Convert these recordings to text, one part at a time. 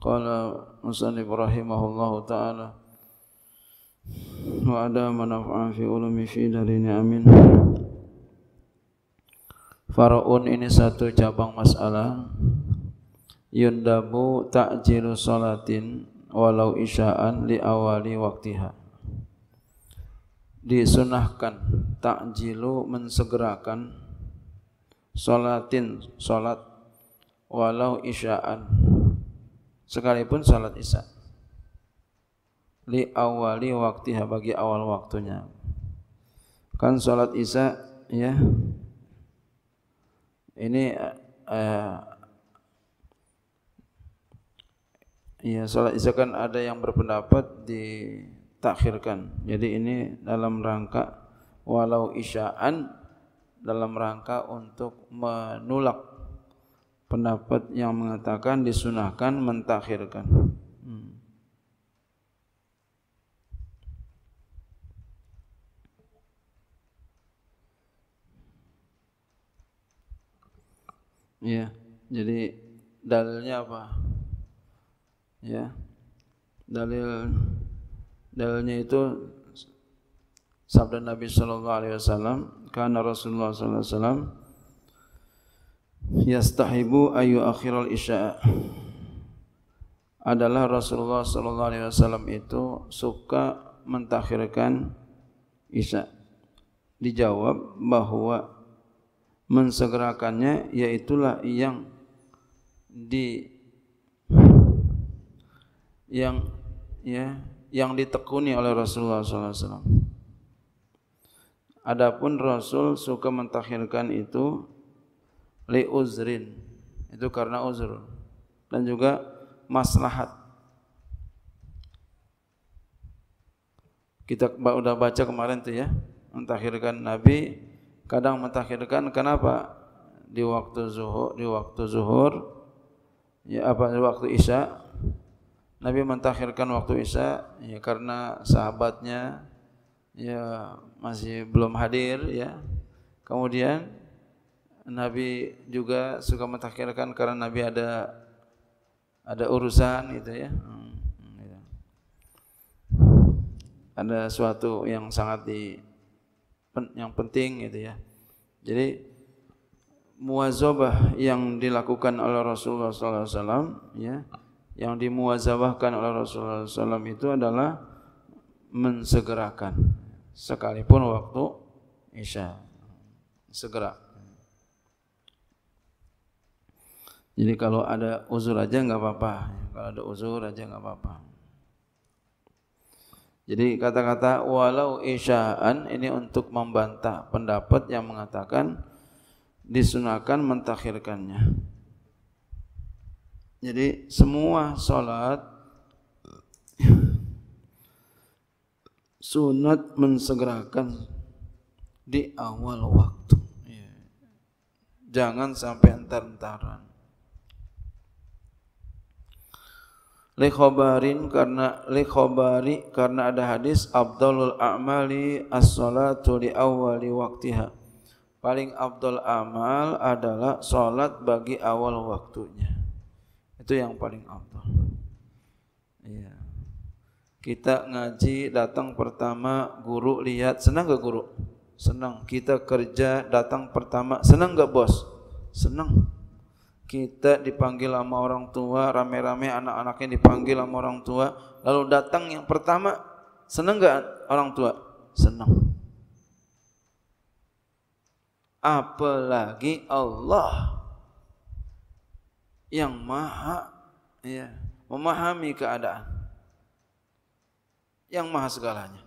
Qala musannif rahimahullahu taala wa ada manafa'an fi ulumi fi darini amin. Faraun ini satu cabang masalah yundabu ta'jilu salatin walau isya'an li awali waktiha disunahkan takjilu mensegerakan salatin salat walau isya'an sekalipun salat isya li awali waktiha bagi awal waktunya kan salat isya ya ini eh, ya salat isya kan ada yang berpendapat ditakhirkan jadi ini dalam rangka walau isyaan dalam rangka untuk menulak pendapat yang mengatakan disunahkan mentakhirkan. Ya, jadi dalilnya apa? Ya. Dalil dalilnya itu sabda Nabi sallallahu alaihi wasallam, karena Rasulullah sallallahu alaihi wasallam yastahibu ayu akhiral isya adalah Rasulullah sallallahu alaihi wasallam itu suka mentakhirkan isya dijawab bahwa mensegerakannya yaitulah yang di yang ya yang ditekuni oleh Rasulullah sallallahu alaihi wasallam Adapun Rasul suka mentakhirkan itu li uzrin itu karena uzur dan juga maslahat kita udah baca kemarin tuh ya mentakhirkan nabi kadang mentakhirkan kenapa di waktu zuhur di waktu zuhur ya apa di waktu isya Nabi mentakhirkan waktu Isya ya karena sahabatnya ya masih belum hadir ya. Kemudian Nabi juga suka mentakhirkan karena Nabi ada ada urusan gitu ya. Hmm, gitu. Ada suatu yang sangat di yang penting gitu ya. Jadi muazabah yang dilakukan oleh Rasulullah SAW, ya, yang dimuazabahkan oleh Rasulullah SAW itu adalah mensegerakan, sekalipun waktu isya, segera. Jadi kalau ada uzur aja nggak apa-apa. Kalau ada uzur aja nggak apa-apa. Jadi kata-kata walau isya'an ini untuk membantah pendapat yang mengatakan disunahkan mentakhirkannya. Jadi semua sholat sunat mensegerakan di awal waktu. Iya. Jangan sampai entar-entaran. likhobarin karena likhobari karena ada hadis Abdulul a'mali as-salatu li awali waktiha paling abdul amal adalah salat bagi awal waktunya itu yang paling abdul iya kita ngaji datang pertama guru lihat senang gak guru senang kita kerja datang pertama senang gak bos senang kita dipanggil sama orang tua, rame-rame anak-anaknya dipanggil sama orang tua, lalu datang yang pertama, seneng nggak orang tua? Seneng. Apalagi Allah yang maha ya, memahami keadaan, yang maha segalanya.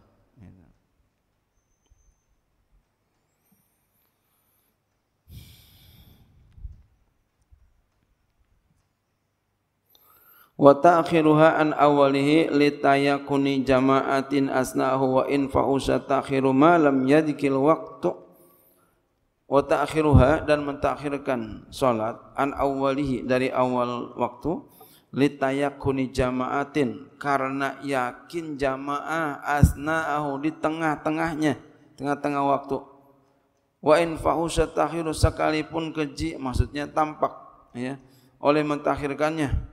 wa ta'khiruha an awalihi litayakuni jama'atin asnaahu wa in fa'usa ta'khiru ma lam yadkil waktu wa ta'khiruha dan mentakhirkan salat an awalihi dari awal waktu litayakuni jama'atin karena yakin jamaah asna'ahu di tengah-tengahnya tengah-tengah waktu wa in fahusat takhiru sekalipun keji maksudnya tampak ya oleh mentakhirkannya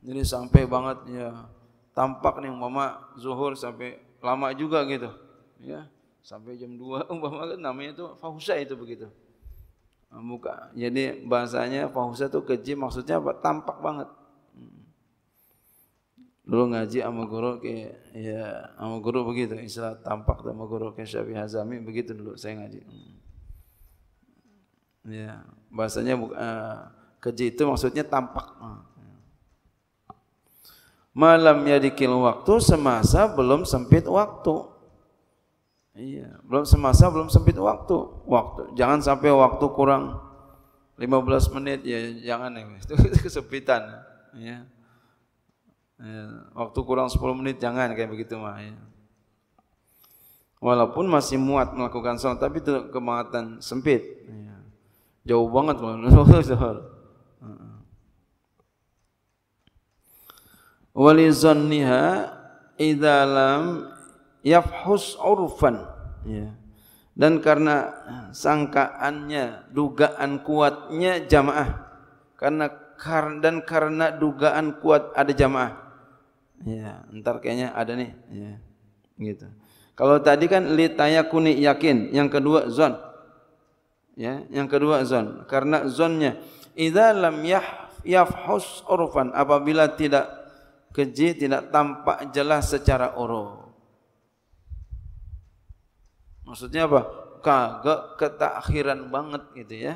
jadi sampai banget ya tampak nih umpama zuhur sampai lama juga gitu. Ya, sampai jam 2 umpama kan namanya itu fahusa itu begitu. Nah, muka. Jadi bahasanya fahusa itu keji maksudnya apa? Tampak banget. Hmm. Dulu ngaji sama guru ke ya sama guru begitu istilah tampak sama guru ke Syafi Hazami begitu dulu saya ngaji. Hmm. Ya, bahasanya uh, eh, keji itu maksudnya tampak. Hmm. Malam yadikil waktu semasa belum sempit waktu. Iya, belum semasa belum sempit waktu. Waktu jangan sampai waktu kurang 15 menit ya jangan ya. Itu kesempitan ya. ya. Waktu kurang 10 menit jangan kayak begitu mah ya. Walaupun masih muat melakukan salat tapi kemaatan sempit. Ya. Jauh banget loh. walizanniha idza lam yafhus urfan ya. dan karena sangkaannya dugaan kuatnya jamaah karena kar dan karena dugaan kuat ada jamaah ya ntar kayaknya ada nih ya gitu kalau tadi kan litayakuni yakin yang kedua zon ya yang kedua zon karena zonnya idza lam yafhus urfan apabila tidak keji tidak tampak jelas secara oro. Maksudnya apa? Kagak ketakhiran banget gitu ya.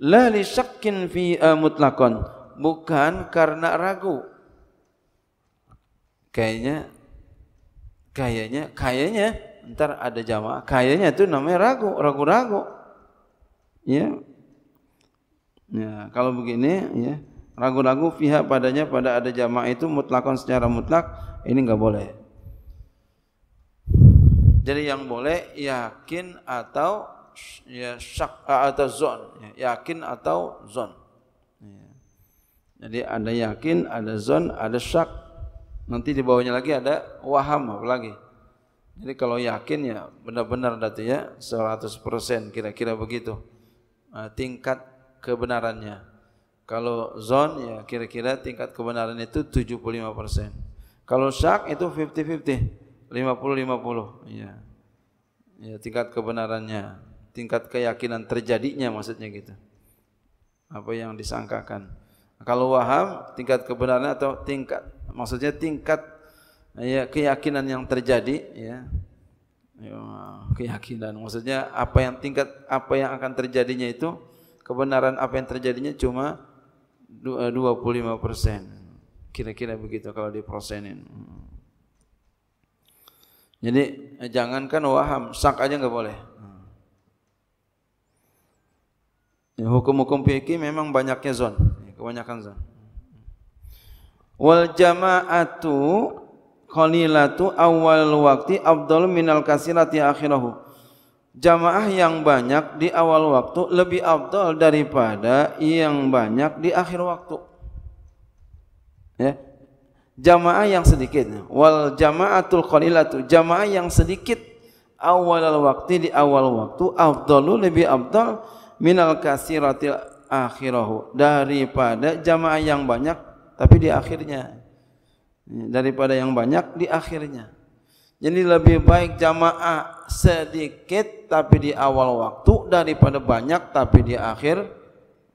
La li syakkin fi eh, mutlakon. Bukan karena ragu. Kayaknya kayaknya kayaknya ntar ada jamaah kayaknya itu namanya ragu ragu-ragu ya ya kalau begini ya ragu-ragu pihak padanya pada ada jamaah itu mutlakon secara mutlak ini enggak boleh. Jadi yang boleh yakin atau ya syak atau zon, yakin atau zon. Iya. Jadi ada yakin, ada zon, ada syak. Nanti di bawahnya lagi ada waham apa lagi. Jadi kalau yakin ya benar-benar datu ya 100% kira-kira begitu. Eh, tingkat kebenarannya. Kalau zon ya kira-kira tingkat kebenaran itu 75%. Kalau syak itu 50-50, 50-50 ya. Ya tingkat kebenarannya, tingkat keyakinan terjadinya maksudnya gitu. Apa yang disangkakan. Kalau waham tingkat kebenaran atau tingkat maksudnya tingkat ya keyakinan yang terjadi ya. ya keyakinan maksudnya apa yang tingkat apa yang akan terjadinya itu kebenaran apa yang terjadinya cuma 25 eh, persen. Kira-kira begitu kalau diprosenin. Hmm. Jadi eh, jangankan waham, sak aja nggak boleh. Hmm. Ya, hukum-hukum fikih memang banyaknya zon, ya, kebanyakan zon. Wal jama'atu qalilatu awal waqti afdalu minal kasirati akhirahu jamaah yang banyak di awal waktu lebih abdul daripada yang banyak di akhir waktu. Ya. Jamaah yang sedikit wal jamaatul qalilatu jamaah yang sedikit awal waktu di awal waktu abdolu lebih abdol minal kasiratil akhirahu daripada jamaah yang banyak tapi di akhirnya daripada yang banyak di akhirnya jadi lebih baik jamaah sedikit tapi di awal waktu daripada banyak tapi di akhir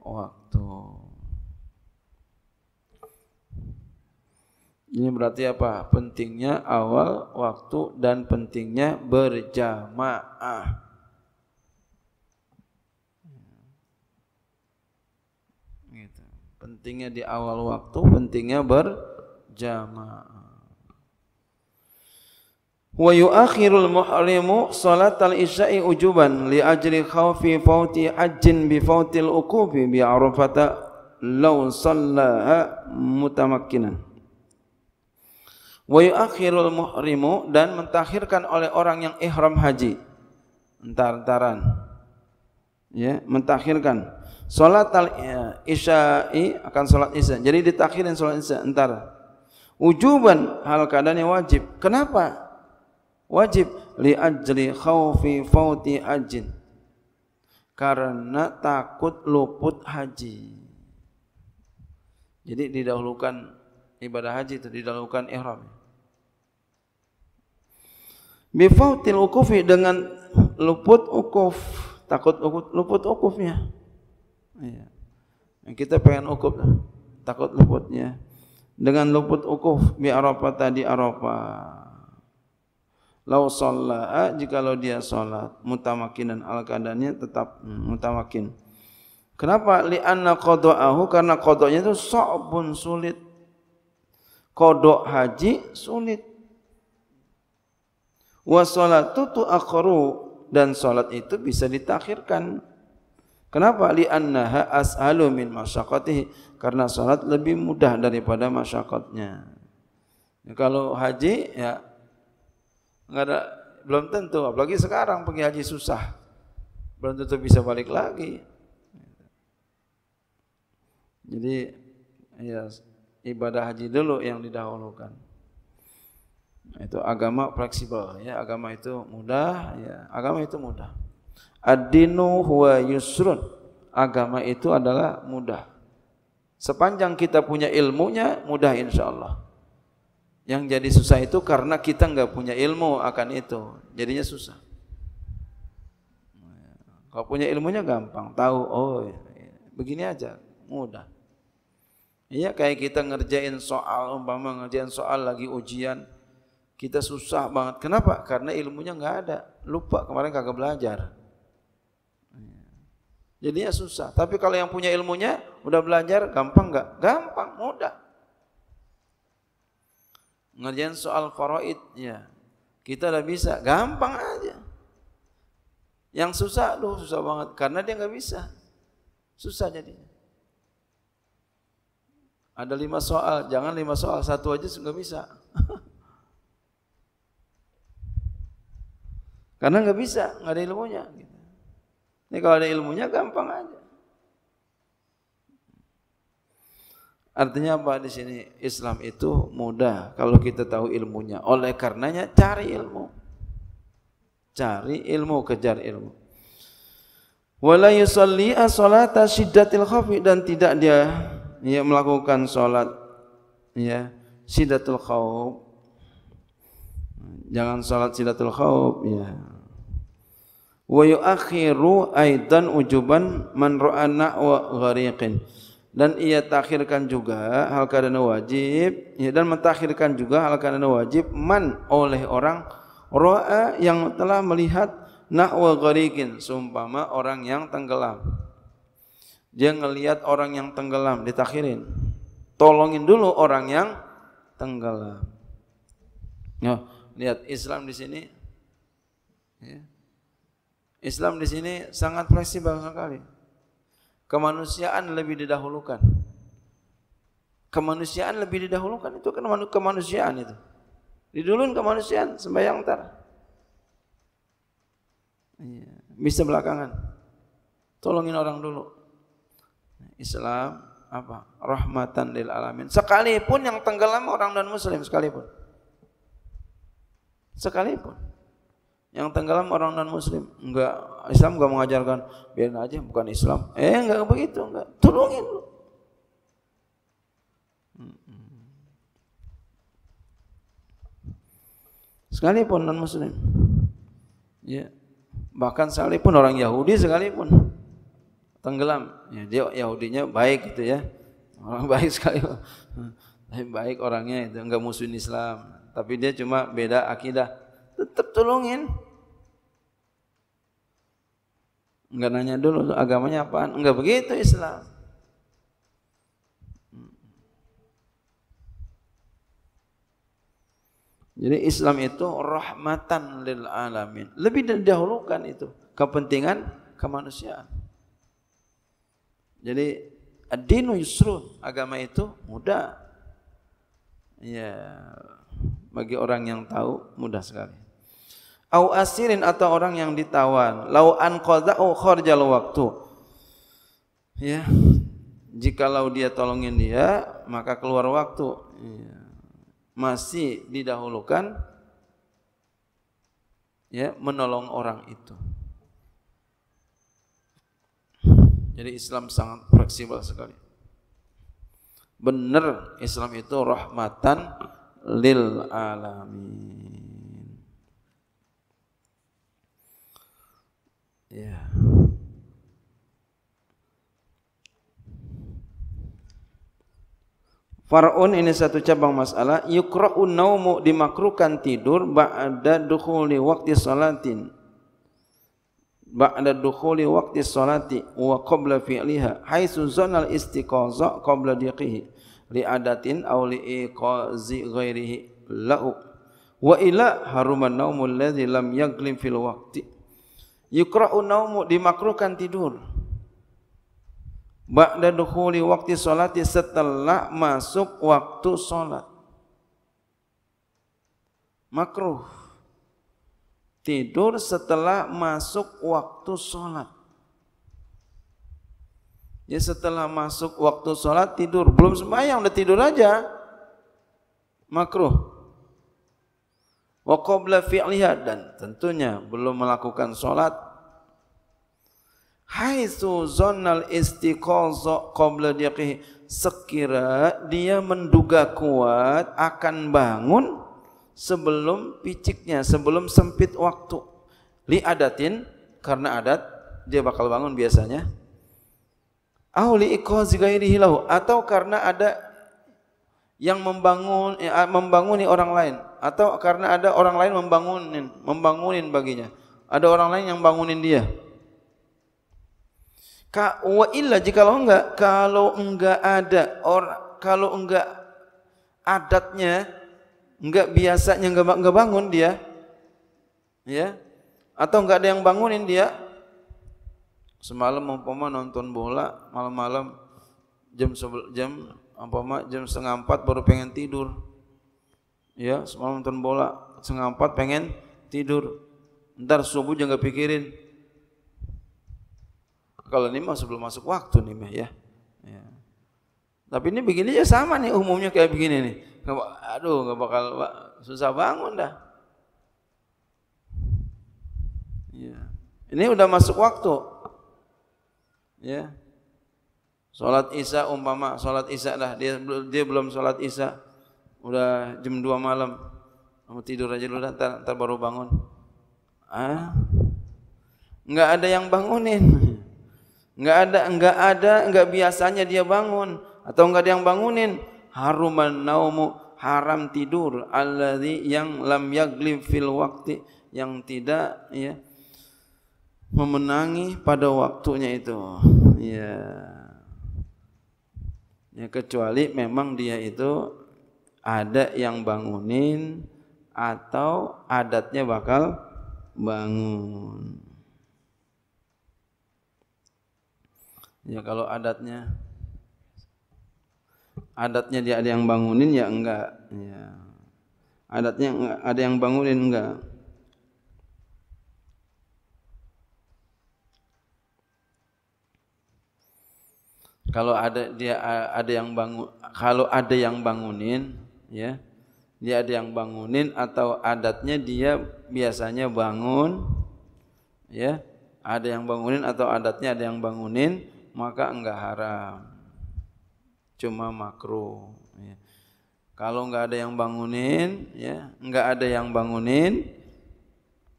waktu. Ini berarti apa? Pentingnya awal waktu dan pentingnya berjamaah. Gitu. Pentingnya di awal waktu, pentingnya berjamaah wa yuakhirul muhrimu salatal isya'i ujuban li ajli khawfi fauti ajin bi fautil uqubi bi arafata law sallaha mutamakkinan wa yuakhirul muhrimu dan mentakhirkan oleh orang yang ihram haji entar-entaran ya mentakhirkan salatal eh, isya'i akan salat isya jadi ditakhirin salat isya entar ujuban hal keadaannya wajib kenapa wajib li ajli khawfi fauti ajin karena takut luput haji jadi didahulukan ibadah haji itu didahulukan ihram bi fautil ukufi dengan luput ukuf takut luput, luput ukufnya ya. kita pengen ukuf takut luputnya dengan luput ukuf bi arafah tadi arafah lau sholla'a ah, jikalau dia sholat dan al kadarnya tetap hmm, mutamakin kenapa li'anna kodo'ahu karena kodo'nya itu so'bun sulit kodok haji sulit wa sholatu tu'akhiru dan sholat itu bisa ditakhirkan kenapa li'annaha as'alu min masyaqatihi karena sholat lebih mudah daripada masyakotnya ya, kalau haji ya Enggak ada belum tentu, apalagi sekarang pergi haji susah. Belum tentu bisa balik lagi. Jadi ya ibadah haji dulu yang didahulukan. Itu agama fleksibel ya, agama itu mudah ya, agama itu mudah. Ad-dinu huwa yusrun. Agama itu adalah mudah. Sepanjang kita punya ilmunya mudah insyaallah. Yang jadi susah itu karena kita nggak punya ilmu akan itu, jadinya susah. Kalau punya ilmunya gampang, tahu oh begini aja, mudah. Iya kayak kita ngerjain soal umpama ngerjain soal lagi ujian, kita susah banget. Kenapa? Karena ilmunya nggak ada, lupa kemarin kagak belajar. Jadinya susah. Tapi kalau yang punya ilmunya, udah belajar, gampang nggak? Gampang, mudah ngerjain soal faraid ya kita udah bisa gampang aja yang susah lu susah banget karena dia nggak bisa susah jadinya ada lima soal jangan lima soal satu aja nggak bisa karena nggak bisa nggak ada ilmunya gitu. ini kalau ada ilmunya gampang aja Artinya apa di sini? Islam itu mudah kalau kita tahu ilmunya. Oleh karenanya cari ilmu. Cari ilmu, kejar ilmu. Wala yusalli as-salata syiddatil khafi dan tidak dia ya, melakukan salat ya sidatul khauf. Jangan salat sidatul khauf ya. Wa yuakhiru aidan ujuban man ra'a wa ghariqin dan ia takhirkan juga hal karena wajib ya, dan mentakhirkan juga hal karena wajib man oleh orang roa yang telah melihat nahwa gharikin seumpama orang yang tenggelam dia ngelihat orang yang tenggelam ditakhirin tolongin dulu orang yang tenggelam ya lihat Islam di sini ya. Islam di sini sangat fleksibel sekali Kemanusiaan lebih didahulukan. Kemanusiaan lebih didahulukan itu kan kemanusiaan itu. Didulun kemanusiaan sembahyang ntar. Iya. Bisa belakangan. Tolongin orang dulu. Islam apa? Rahmatan lil alamin. Sekalipun yang tenggelam orang non muslim sekalipun. Sekalipun. Yang tenggelam orang non muslim enggak Islam enggak mengajarkan biarin aja bukan Islam. Eh enggak begitu, enggak. Tolongin lu. Sekalipun non muslim. Ya. Bahkan sekalipun orang Yahudi sekalipun tenggelam. Ya, dia Yahudinya baik gitu ya. Orang baik sekali. Tapi baik orangnya itu enggak muslim Islam. Tapi dia cuma beda akidah. Tetap tolongin. Enggak nanya dulu agamanya apaan. Enggak begitu Islam. Jadi Islam itu rahmatan lil alamin. Lebih didahulukan itu kepentingan kemanusiaan. Jadi ad-dinu yusrun, agama itu mudah. Ya, bagi orang yang tahu mudah sekali au asirin atau orang yang ditawan lau an qada'u kharjal waktu ya jikalau dia tolongin dia maka keluar waktu ya. masih didahulukan ya menolong orang itu jadi Islam sangat fleksibel sekali benar Islam itu rahmatan lil alamin Yeah. ini satu cabang masalah. Yukra'un naumu dimakruhkan tidur ba'da dukhuli waktu salatin. Ba'da dukhuli waktu salati wa qabla fi'liha haitsu zonal istiqaza qabla diqihi li adatin aw li iqazi ghairihi lahu. Wa ila haruman naumul ladzi lam yaglim fil waqti. Yukra'u naumu dimakruhkan tidur. Ba'da dukhuli waktu solati setelah masuk waktu solat. Makruh. Tidur setelah masuk waktu solat. Ya setelah masuk waktu solat tidur. Belum sembahyang udah tidur aja. Makruh wa qabla fi'liha dan tentunya belum melakukan salat haitsu zannal istiqaza qabla diqihi sekira dia menduga kuat akan bangun sebelum piciknya sebelum sempit waktu li adatin karena adat dia bakal bangun biasanya au li iqazi ghairihi atau karena ada yang membangun eh, membanguni orang lain atau karena ada orang lain membangunin, membangunin baginya. Ada orang lain yang bangunin dia. Ka wa illa jikalau enggak, kalau enggak ada orang kalau enggak adatnya enggak biasanya enggak, enggak bangun dia. Ya. Atau enggak ada yang bangunin dia. Semalam umpama nonton bola malam-malam jam jam umpama jam setengah empat baru pengen tidur Ya, semalam nonton bola, setengah empat pengen tidur. Ntar subuh jangan pikirin. Kalau ini masih belum masuk waktu nih meh ya. ya. Tapi ini begini ya sama nih umumnya kayak begini nih. Aduh, nggak bakal susah bangun dah. Ya. Ini udah masuk waktu. Ya. Salat Isya umpama salat Isya dah dia dia belum salat Isya udah jam 2 malam mau tidur aja lu ntar, baru bangun ah nggak ada yang bangunin nggak ada nggak ada nggak biasanya dia bangun atau nggak ada yang bangunin haruman naumu haram tidur alladzi yang lam yaglim fil waktu yang tidak ya memenangi pada waktunya itu ya ya kecuali memang dia itu ada yang bangunin atau adatnya bakal bangun. Ya kalau adatnya adatnya dia ada yang bangunin ya enggak, ya. Adatnya enggak, ada yang bangunin enggak. Kalau ada dia ada yang bangun kalau ada yang bangunin ya dia ada yang bangunin atau adatnya dia biasanya bangun ya ada yang bangunin atau adatnya ada yang bangunin maka enggak haram cuma makruh ya. kalau enggak ada yang bangunin ya enggak ada yang bangunin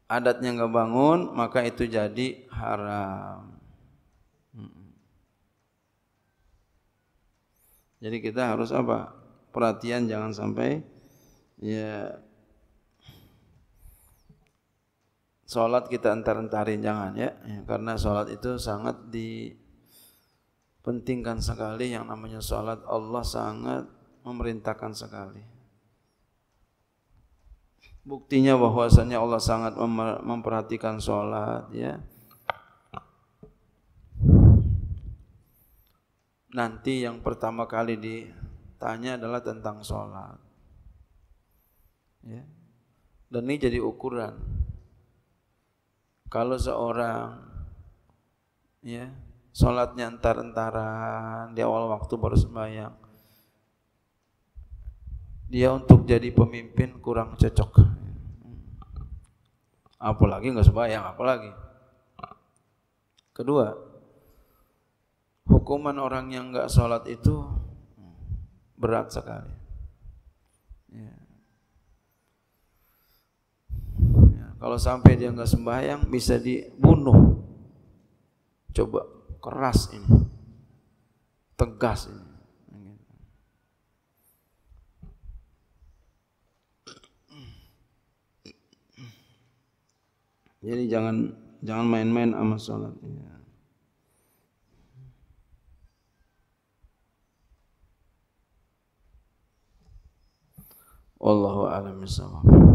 adatnya enggak bangun maka itu jadi haram hmm. jadi kita harus apa perhatian jangan sampai ya sholat kita entar-entarin jangan ya. ya karena sholat itu sangat dipentingkan sekali yang namanya sholat Allah sangat memerintahkan sekali buktinya bahwasannya Allah sangat memperhatikan sholat ya nanti yang pertama kali di tanya adalah tentang sholat. Ya. Dan ini jadi ukuran. Kalau seorang ya sholatnya entar-entaran di awal waktu baru sembahyang, dia untuk jadi pemimpin kurang cocok. Apalagi nggak sembahyang, apalagi. Kedua, hukuman orang yang nggak sholat itu berat sekali. Ya. Ya, kalau sampai dia nggak sembahyang bisa dibunuh. Coba keras ini, tegas ini. Jadi jangan jangan main-main sama sholat. Ya. والله أعلم بالصواب